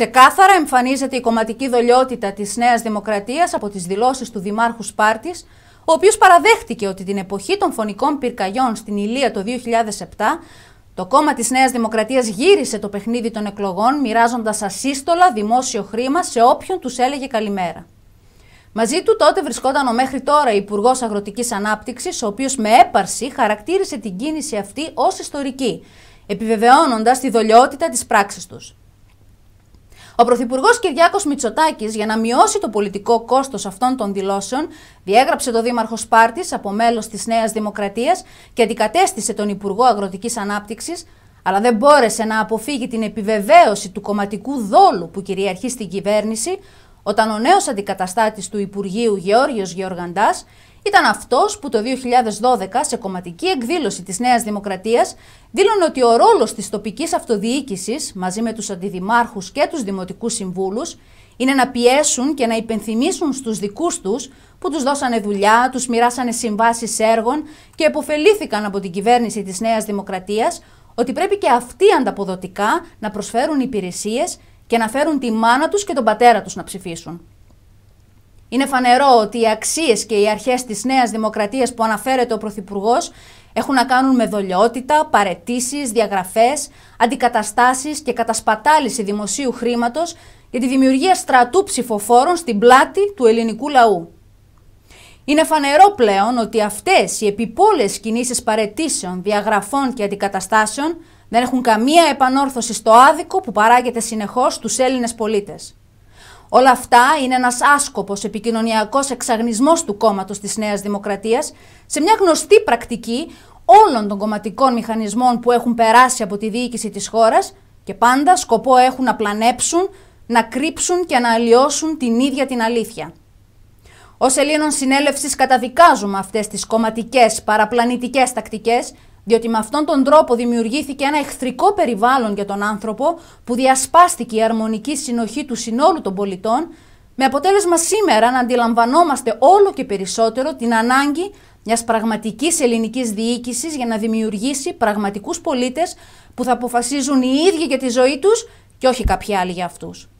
Ξεκάθαρα εμφανίζεται η κομματική δολιότητα της Νέας Δημοκρατίας από τις δηλώσεις του Δημάρχου Σπάρτης, ο οποίος παραδέχτηκε ότι την εποχή των φωνικών πυρκαγιών στην Ηλία το 2007, το κόμμα της Νέας Δημοκρατίας γύρισε το παιχνίδι των εκλογών, μοιράζοντας ασύστολα δημόσιο χρήμα σε όποιον τους έλεγε καλημέρα. Μαζί του τότε βρισκόταν ο μέχρι τώρα Υπουργός Αγροτικής Ανάπτυξης, ο οποίος με έπαρση χαρακτήρισε την κίνηση αυτή ως ιστορική, επιβεβαιώνοντας τη δολιότητα της πράξης τους. Ο Πρωθυπουργός Κυριάκος Μητσοτάκης, για να μειώσει το πολιτικό κόστος αυτών των δηλώσεων, διέγραψε τον Δήμαρχο Σπάρτης από μέλος της Νέας Δημοκρατίας και αντικατέστησε τον Υπουργό Αγροτικής Ανάπτυξης, αλλά δεν μπόρεσε να αποφύγει την επιβεβαίωση του κομματικού δόλου που κυριαρχεί στην κυβέρνηση, όταν ο νέος αντικαταστάτης του Υπουργείου Γεώργιος Γεωργαντάς ήταν αυτός που το 2012 σε κομματική εκδήλωση της Νέας Δημοκρατίας δήλωνε ότι ο ρόλος της τοπικής αυτοδιοίκησης μαζί με τους αντιδημάρχους και τους δημοτικούς συμβούλους είναι να πιέσουν και να υπενθυμίσουν στους δικούς τους που τους δώσανε δουλειά, τους μοιράσανε συμβάσεις έργων και επωφελήθηκαν από την κυβέρνηση της Νέας Δημοκρατίας ότι πρέπει και αυτοί ανταποδοτικά να προσφέρουν υπηρεσίες και να φέρουν τη μάνα τους και τον πατέρα τους να ψηφίσουν. Είναι φανερό ότι οι αξίες και οι αρχές της νέας δημοκρατίας που αναφέρεται ο Πρωθυπουργός έχουν να κάνουν με δολιότητα, παρετήσεις, διαγραφές, αντικαταστάσεις και κατασπατάληση δημοσίου χρήματος για τη δημιουργία στρατού ψηφοφόρων στην πλάτη του ελληνικού λαού. Είναι φανερό πλέον ότι αυτές οι επιπόλαιες κινήσεις παρετήσεων, διαγραφών και αντικαταστάσεων δεν έχουν καμία επανόρθωση στο άδικο που παράγεται συνεχώς στους Έλληνες πολίτες. Όλα αυτά είναι ένας άσκοπος επικοινωνιακός εξαγνισμός του κόμματος της Νέας Δημοκρατίας σε μια γνωστή πρακτική όλων των κομματικών μηχανισμών που έχουν περάσει από τη διοίκηση της χώρας και πάντα σκοπό έχουν να πλανέψουν, να κρύψουν και να αλλοιώσουν την ίδια την αλήθεια. Ως Ελλήνων Συνέλευσης, καταδικάζουμε αυτές τις κομματικές παραπλανητικές τακτικές διότι με αυτόν τον τρόπο δημιουργήθηκε ένα εχθρικό περιβάλλον για τον άνθρωπο που διασπάστηκε η αρμονική συνοχή του συνόλου των πολιτών, με αποτέλεσμα σήμερα να αντιλαμβανόμαστε όλο και περισσότερο την ανάγκη μιας πραγματικής ελληνικής διοίκησης για να δημιουργήσει πραγματικούς πολίτες που θα αποφασίζουν οι ίδιοι για τη ζωή τους και όχι κάποιοι άλλοι για αυτούς.